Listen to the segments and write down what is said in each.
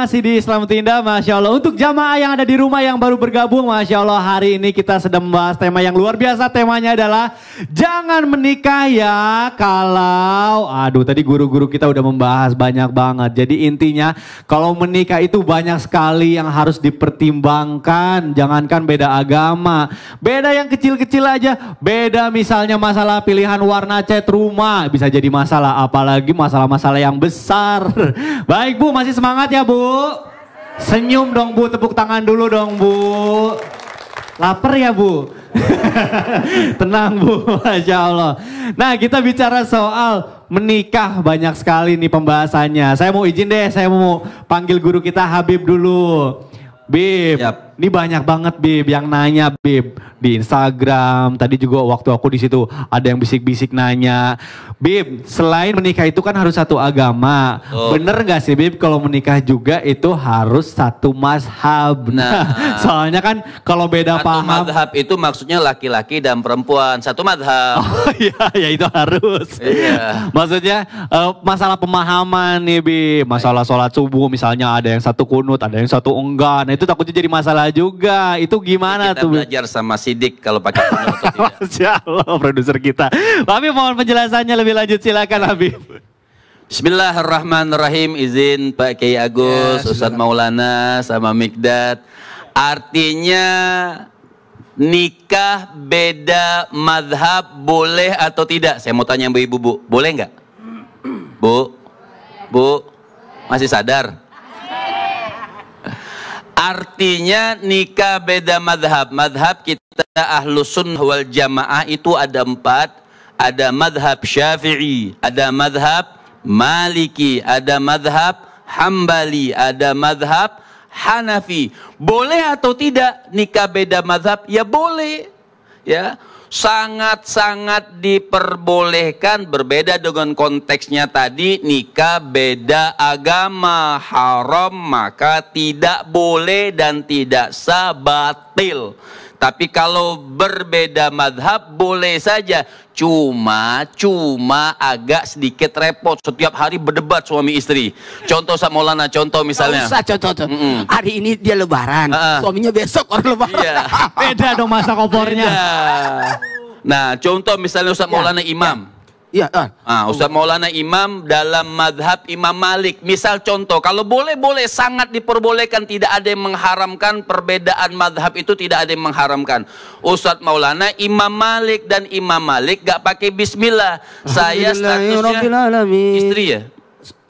masih di Islam Tindak, Masya Allah. Untuk jamaah yang ada di rumah yang baru bergabung, Masya Allah hari ini kita sedang membahas tema yang luar biasa. Temanya adalah jangan menikah ya kalau... Aduh tadi guru-guru kita udah membahas banyak banget. Jadi intinya kalau menikah itu banyak sekali yang harus dipertimbangkan. Jangankan beda agama, beda yang kecil-kecil aja. Beda misalnya masalah pilihan warna cat rumah bisa jadi masalah. Apalagi masalah-masalah yang besar. Baik Bu, masih semangat ya Bu. Senyum dong Bu, tepuk tangan dulu dong Bu. Laper ya Bu? Tenang Bu, Masya Allah. Nah kita bicara soal menikah banyak sekali nih pembahasannya. Saya mau izin deh, saya mau panggil guru kita Habib dulu. Bib, ini banyak banget Bib yang nanya Bib di Instagram. Tadi juga waktu aku di situ ada yang bisik-bisik nanya, Bib, selain menikah itu kan harus satu agama. Oh. Bener gak sih Bib kalau menikah juga itu harus satu mazhab. Nah, soalnya kan kalau beda satu paham. Satu mazhab itu maksudnya laki-laki dan perempuan. Satu mazhab. Oh iya, ya itu harus. Iya. Maksudnya eh, masalah pemahaman nih Bib, masalah sholat subuh misalnya ada yang satu kunut, ada yang satu enggak. Nah itu takutnya jadi masalah juga. Itu gimana kita tuh? belajar sama Sidik kalau pakai penuh atau tidak. Masya Allah, produser kita. Tapi mohon penjelasannya lebih lanjut silakan Habib. Bismillahirrahmanirrahim. Izin Pak Kiai Agus, ya, Ustadz Maulana sama Mikdad. Artinya nikah beda madhab boleh atau tidak? Saya mau tanya Bu Ibu Bu, boleh nggak? Bu, Bu, masih sadar? Artinya nikah beda madhab. Madhab kita ahlu sunnah wal jamaah itu ada empat. Ada madhab syafi'i, ada madhab maliki, ada madhab hambali, ada madhab hanafi. Boleh atau tidak nikah beda madhab? Ya boleh. Ya, sangat-sangat diperbolehkan berbeda dengan konteksnya tadi nikah beda agama haram maka tidak boleh dan tidak sah batil tapi kalau berbeda madhab boleh saja. Cuma, cuma agak sedikit repot. Setiap hari berdebat suami istri. Contoh sama Maulana, contoh misalnya. usah contoh tuh. Mm -mm. Hari ini dia lebaran. Uh -uh. Suaminya besok orang iya. lebaran. Iya. Beda dong masa kompornya. Iya. Nah, contoh misalnya Ustaz ya, Maulana Imam. Iya. Ah. ah. Ustaz Maulana Imam dalam madhab Imam Malik. Misal contoh, kalau boleh-boleh sangat diperbolehkan, tidak ada yang mengharamkan, perbedaan madhab itu tidak ada yang mengharamkan. Ustaz Maulana, Imam Malik dan Imam Malik gak pakai bismillah. Saya ya statusnya istri ya?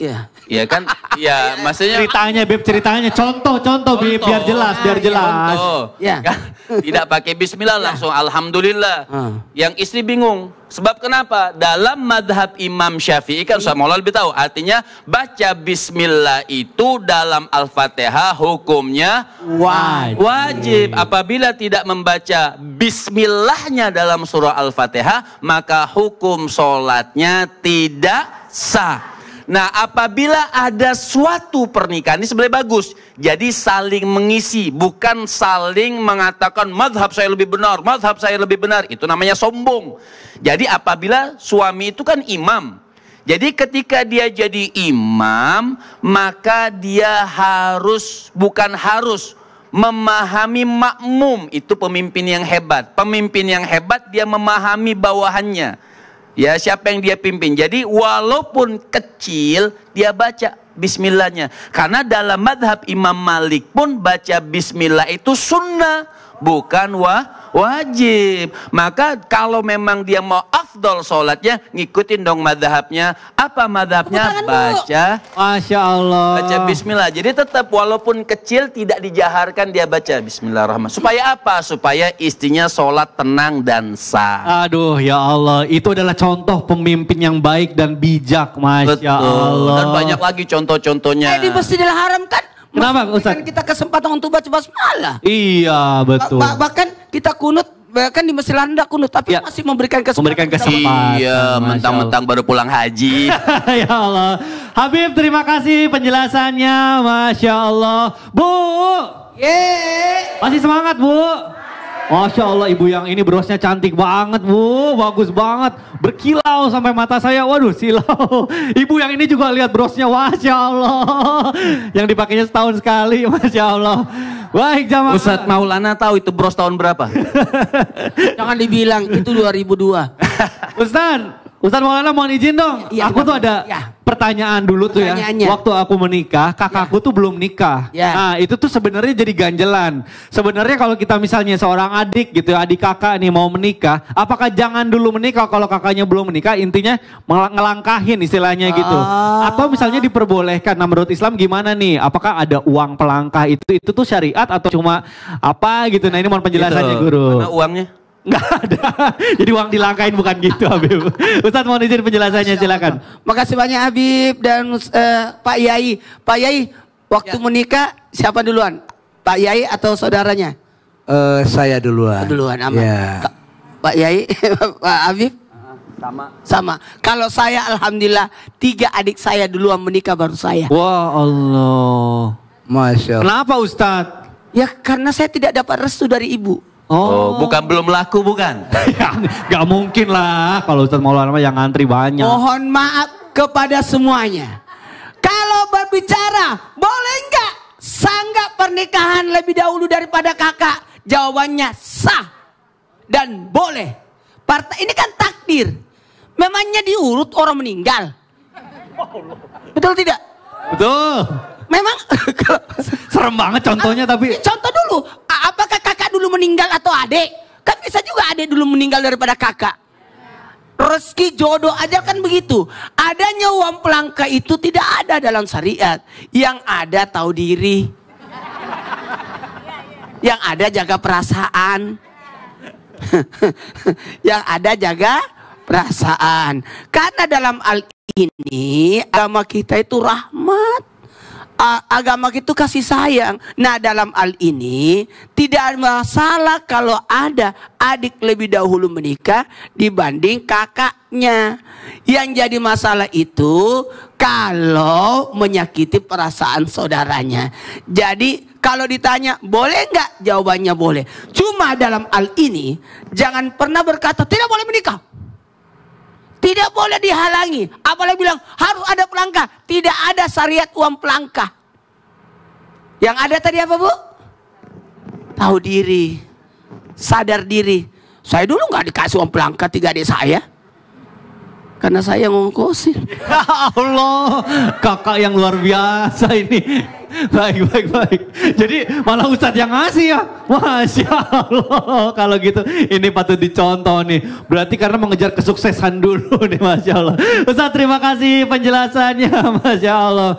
Iya. Iya kan? Iya, iya, maksudnya ceritanya Bib, ceritanya contoh contoh, contoh biar jelas, biar iya, jelas. Iya. Kan? Tidak pakai bismillah iya. langsung alhamdulillah. Hmm. Yang istri bingung. Sebab kenapa? Dalam madhab Imam Syafi'i kan saya mau lebih tahu. Artinya baca bismillah itu dalam Al-Fatihah hukumnya wajib. wajib. Apabila tidak membaca bismillahnya dalam surah Al-Fatihah, maka hukum sholatnya tidak sah. Nah, apabila ada suatu pernikahan ini sebenarnya bagus. Jadi saling mengisi, bukan saling mengatakan madhab saya lebih benar, madhab saya lebih benar. Itu namanya sombong. Jadi apabila suami itu kan imam. Jadi ketika dia jadi imam, maka dia harus, bukan harus, memahami makmum. Itu pemimpin yang hebat. Pemimpin yang hebat dia memahami bawahannya. Ya, siapa yang dia pimpin. Jadi walaupun kecil dia baca bismillahnya. Karena dalam madhab Imam Malik pun baca bismillah itu sunnah bukan wa wajib. Maka kalau memang dia mau afdol sholatnya, ngikutin dong madhabnya. Apa madhabnya? Baca. Masya Allah. Baca bismillah. Jadi tetap walaupun kecil tidak dijaharkan dia baca bismillahirrahmanirrahim. Supaya apa? Supaya istrinya sholat tenang dan sah. Aduh ya Allah. Itu adalah contoh pemimpin yang baik dan bijak. Masya Betul. Allah. Dan banyak lagi contoh-contohnya. Eh, di Masjidil Haram kan Kenapa Ustaz? Kan kita kesempatan untuk baca basmalah. Iya, betul. Bah bahkan kita kunut bahkan di Mesir Anda kunut tapi ya. masih memberikan kesempatan. Memberikan kesempatan. Iya, mentang-mentang baru pulang haji. ya Allah. Habib terima kasih penjelasannya. Masya Allah. Bu. Yeay. Masih semangat, Bu. Masya Allah ibu yang ini brosnya cantik banget bu, bagus banget, berkilau sampai mata saya, waduh silau. Ibu yang ini juga lihat brosnya, Masya Allah. Yang dipakainya setahun sekali, Masya Allah. Baik jamaah. Ustadz Maulana tahu itu bros tahun berapa? Jangan dibilang, itu 2002. Ustadz, Ustaz Maulana mohon izin dong. Ya, aku tuh ada ya. pertanyaan dulu tuh ya. Waktu aku menikah, kakakku ya. tuh belum nikah. Ya. Nah, itu tuh sebenarnya jadi ganjelan. Sebenarnya kalau kita misalnya seorang adik gitu, ya, adik kakak nih mau menikah, apakah jangan dulu menikah kalau kakaknya belum menikah? Intinya ngelangkahin istilahnya gitu. Ah. Atau misalnya diperbolehkan. Nah, menurut Islam gimana nih? Apakah ada uang pelangkah itu? Itu tuh syariat atau cuma apa gitu? Nah, ini mohon penjelasannya gitu. Guru. Mana uangnya? Enggak ada. Jadi uang dilangkain bukan gitu Habib. Ustadz mohon izin penjelasannya silakan. Makasih banyak Habib dan uh, Pak Yai. Pak Yai, waktu ya. menikah siapa duluan? Pak Yai atau saudaranya? Uh, saya duluan. Duluan aman. Ya. Pak Yai, Pak Habib sama. Sama. Kalau saya alhamdulillah tiga adik saya duluan menikah baru saya. Wah Allah. Masya Allah. Kenapa Ustadz? Ya karena saya tidak dapat restu dari ibu. Oh. oh, bukan belum laku bukan? Ya, gak mungkin lah kalau Ustadz Maulana yang ngantri banyak. Mohon maaf kepada semuanya. Kalau berbicara, boleh nggak sanggah pernikahan lebih dahulu daripada kakak? Jawabannya sah dan boleh. Partai ini kan takdir. Memangnya diurut orang meninggal. Betul tidak? Betul. Memang serem banget contohnya tapi. Contoh dulu, apakah dulu meninggal atau adik? Kan bisa juga adik dulu meninggal daripada kakak. Rezeki jodoh aja kan begitu. Adanya uang pelangka itu tidak ada dalam syariat. Yang ada tahu diri. Yang ada jaga perasaan. Yang ada jaga perasaan. Karena dalam al ini agama kita itu rahmat agama itu kasih sayang. Nah dalam hal ini tidak masalah kalau ada adik lebih dahulu menikah dibanding kakaknya. Yang jadi masalah itu kalau menyakiti perasaan saudaranya. Jadi kalau ditanya boleh nggak jawabannya boleh. Cuma dalam hal ini jangan pernah berkata tidak boleh menikah. Tidak boleh dihalangi. Apalagi bilang harus ada pelangkah. Tidak ada syariat uang pelangkah. Yang ada tadi apa bu? Tahu diri. Sadar diri. Saya dulu nggak dikasih uang pelangkah tiga adik saya. Karena saya ngongkosin. Ya Allah, kakak yang luar biasa ini. baik, baik, baik. Jadi malah Ustadz yang ngasih ya. Masya Allah. Kalau gitu ini patut dicontoh nih. Berarti karena mengejar kesuksesan dulu nih Masya Allah. Ustadz terima kasih penjelasannya Masya Allah.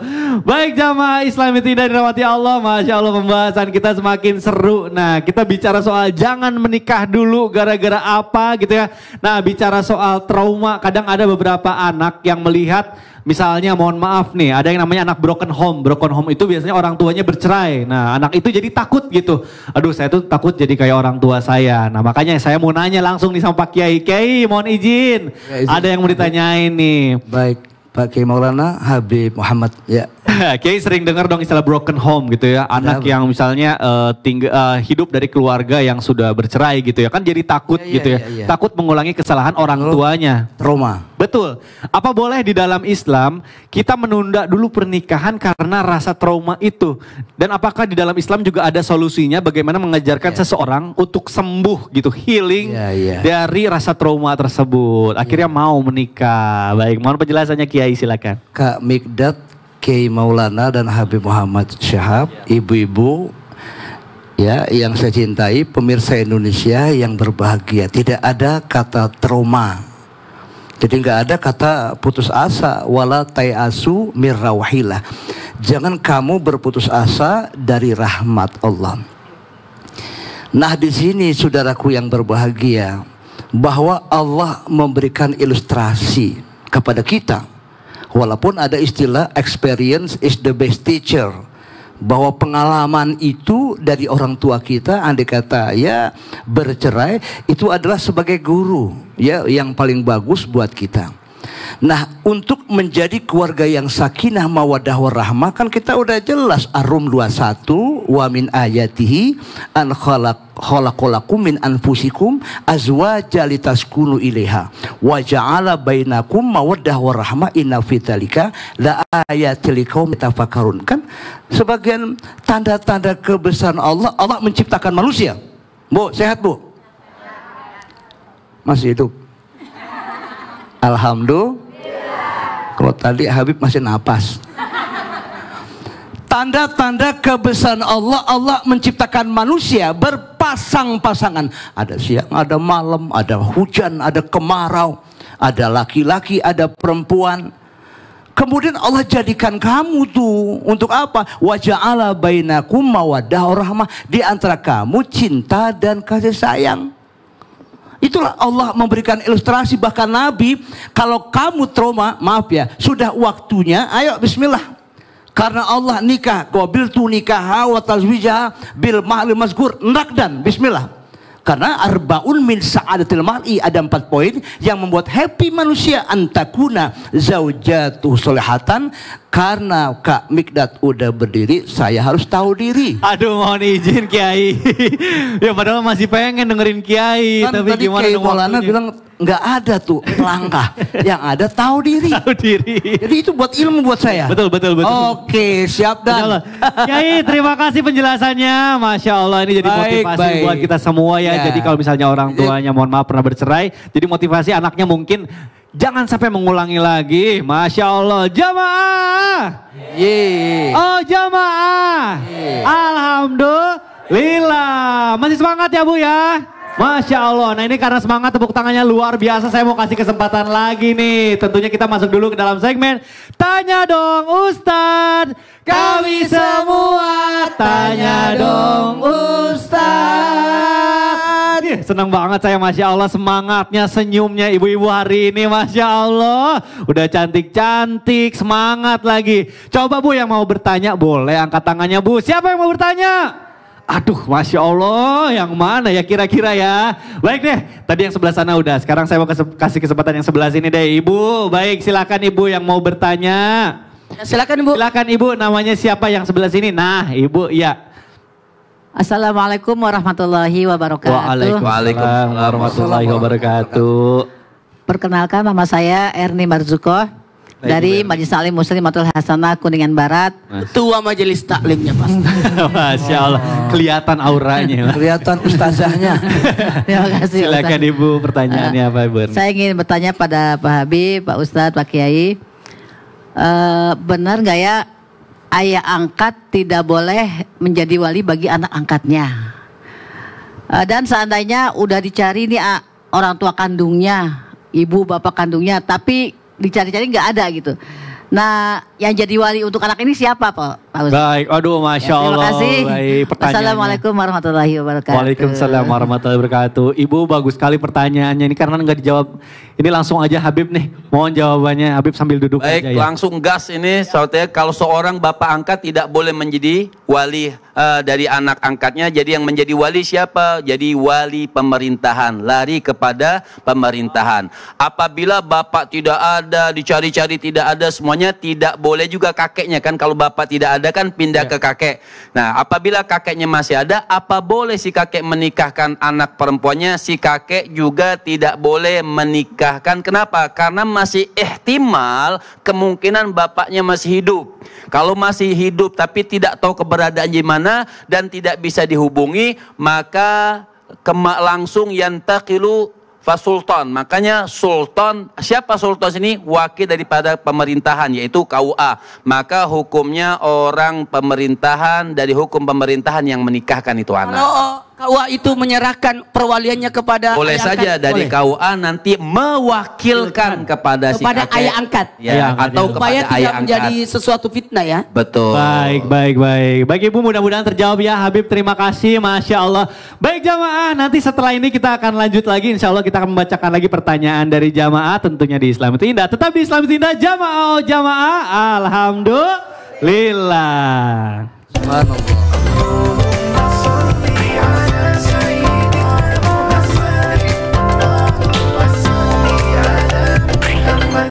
Baik jamaah Islam itu indah dirahmati Allah. Masya Allah pembahasan kita semakin seru. Nah kita bicara soal jangan menikah dulu gara-gara apa gitu ya. Nah bicara soal trauma kadang ada beberapa anak yang melihat Misalnya mohon maaf nih, ada yang namanya anak broken home. Broken home itu biasanya orang tuanya bercerai. Nah, anak itu jadi takut gitu. Aduh, saya tuh takut jadi kayak orang tua saya. Nah, makanya saya mau nanya langsung nih sama Pak Kiai. Kiai, mohon izin. Ya, izin. Ada yang mau ditanyain nih. Baik pakai Maulana Habib Muhammad ya. Kiai sering dengar dong istilah broken home gitu ya, anak ya, yang misalnya uh, eh, tinggal uh, eh, hidup dari keluarga yang sudah bercerai gitu ya, kan jadi takut ya, gitu ya, ya. ya, takut mengulangi kesalahan orang tuanya. Trauma. Betul. Apa boleh di dalam Islam kita menunda dulu pernikahan karena rasa trauma itu? Dan apakah di dalam Islam juga ada solusinya bagaimana mengajarkan ya. seseorang untuk sembuh gitu, healing ya, ya. dari rasa trauma tersebut. Akhirnya ya. mau menikah. Baik, mohon penjelasannya Kiai. Kiai iya, silakan. Kak Mikdat, Kiai Maulana dan Habib Muhammad Syahab, ibu-ibu ya yang saya cintai, pemirsa Indonesia yang berbahagia. Tidak ada kata trauma. Jadi nggak ada kata putus asa wala tayasu mirrawahilah. Jangan kamu berputus asa dari rahmat Allah. Nah di sini saudaraku yang berbahagia bahwa Allah memberikan ilustrasi kepada kita Walaupun ada istilah experience is the best teacher. Bahwa pengalaman itu dari orang tua kita, andai kata ya bercerai, itu adalah sebagai guru ya yang paling bagus buat kita. Nah, untuk menjadi keluarga yang sakinah mawadah warahmah kan kita udah jelas Arum 21 wa min ayatihi an khalaqolakum min anfusikum azwaja litaskunu ilaiha wa ja'ala bainakum mawadah warahmah inna fitalika la ayatil liqaum kan sebagian tanda-tanda kebesaran Allah Allah menciptakan manusia Bu, sehat Bu? Masih hidup Alhamdulillah. Kalau tadi Habib masih napas. Tanda-tanda kebesaran Allah, Allah menciptakan manusia berpasang-pasangan. Ada siang, ada malam, ada hujan, ada kemarau, ada laki-laki, ada perempuan. Kemudian Allah jadikan kamu tuh untuk apa? Wajah Allah bainakum mawaddah rahmah di antara kamu cinta dan kasih sayang. Itulah Allah memberikan ilustrasi bahkan Nabi kalau kamu trauma, maaf ya, sudah waktunya, ayo bismillah. Karena Allah nikah, bil tu nikah wa tazwijah bil ma'lum mazkur, nakdan, bismillah. Karena arbaun min sa'adatil mar'i ada empat poin yang membuat happy manusia antakuna zaujatu solehatan karena Kak Mikdat udah berdiri, saya harus tahu diri. Aduh, mohon izin Kiai. ya padahal masih pengen dengerin Kiai, kan tapi tadi gimana Kiai Maulana bilang nggak ada tuh langkah. yang ada tahu diri. Tahu diri. Jadi itu buat ilmu buat saya. Betul betul betul. Oke siap dan. Kiai terima kasih penjelasannya. Masya Allah ini jadi baik, motivasi baik. buat kita semua ya. ya. Jadi kalau misalnya orang iya. tuanya mohon maaf pernah bercerai, jadi motivasi anaknya mungkin jangan sampai mengulangi lagi. Masya Allah, jamaah. Yeah. Oh jamaah. Alhamdulillah. Masih semangat ya Bu ya. Masya Allah, nah ini karena semangat tepuk tangannya luar biasa, saya mau kasih kesempatan lagi nih. Tentunya kita masuk dulu ke dalam segmen, Tanya Dong Ustadz. Kami semua tanya dong Ustadz. Yeah, senang banget saya, Masya Allah semangatnya, senyumnya ibu-ibu hari ini, Masya Allah. Udah cantik-cantik, semangat lagi. Coba Bu yang mau bertanya boleh angkat tangannya Bu. Siapa yang mau bertanya? Aduh, Masya Allah, yang mana ya kira-kira ya? Baik deh, tadi yang sebelah sana udah. Sekarang saya mau kasih kesempatan yang sebelah sini deh. Ibu, baik silakan ibu yang mau bertanya. Ya, silakan ibu. Silakan ibu, namanya siapa yang sebelah sini? Nah, ibu ya. Assalamualaikum warahmatullahi wabarakatuh. Waalaikumsalam warahmatullahi wabarakatuh. Perkenalkan nama saya Erni Marzuko dari Majelis Taklim Matul Hasanah Kuningan Barat. Tua Majelis Taklimnya Mas. Masya Allah, oh. kelihatan auranya. Kelihatan ustazahnya. Terima kasih. Silakan Ibu pertanyaannya uh, apa Ibu? Saya ingin bertanya pada Pak Habib, Pak Ustadz, Pak Kiai. Eh, benar nggak ya ayah angkat tidak boleh menjadi wali bagi anak angkatnya? Eh, dan seandainya udah dicari nih ah, orang tua kandungnya, ibu bapak kandungnya, tapi dicari-cari nggak ada gitu Nah, yang jadi wali untuk anak ini siapa, Pak? Pak Baik, aduh, ya, masya Allah. terima kasih. Assalamualaikum warahmatullahi wabarakatuh. Waalaikumsalam warahmatullahi wabarakatuh. Ibu bagus sekali pertanyaannya ini karena nggak dijawab. Ini langsung aja Habib nih, mohon jawabannya Habib sambil duduk Baik, aja ya. langsung gas ini. Soalnya kalau seorang bapak angkat tidak boleh menjadi wali uh, dari anak angkatnya. Jadi yang menjadi wali siapa? Jadi wali pemerintahan, lari kepada pemerintahan. Apabila bapak tidak ada, dicari-cari tidak ada semuanya tidak boleh juga kakeknya kan kalau bapak tidak ada kan pindah ya. ke kakek. Nah, apabila kakeknya masih ada, apa boleh si kakek menikahkan anak perempuannya? Si kakek juga tidak boleh menikahkan. Kenapa? Karena masih ihtimal kemungkinan bapaknya masih hidup. Kalau masih hidup tapi tidak tahu keberadaan di mana dan tidak bisa dihubungi, maka kema langsung takilu Fasultan. Makanya sultan, siapa sultan sini? Wakil daripada pemerintahan, yaitu KUA. Maka hukumnya orang pemerintahan dari hukum pemerintahan yang menikahkan itu anak. Halo. Oh. KUA itu menyerahkan perwaliannya kepada boleh ayah saja angkat. dari boleh. KUA nanti mewakilkan kepada kepada si ayah angkat ya, ya atau ya. kepada supaya tidak ayah menjadi angkat. sesuatu fitnah ya betul baik baik baik Bagi ibu mudah-mudahan terjawab ya Habib terima kasih masya Allah baik jamaah nanti setelah ini kita akan lanjut lagi insya Allah kita akan membacakan lagi pertanyaan dari jamaah tentunya di Islam Tindak tetap di Islam Tindak jamaah jamaah alhamdulillah Subhanallah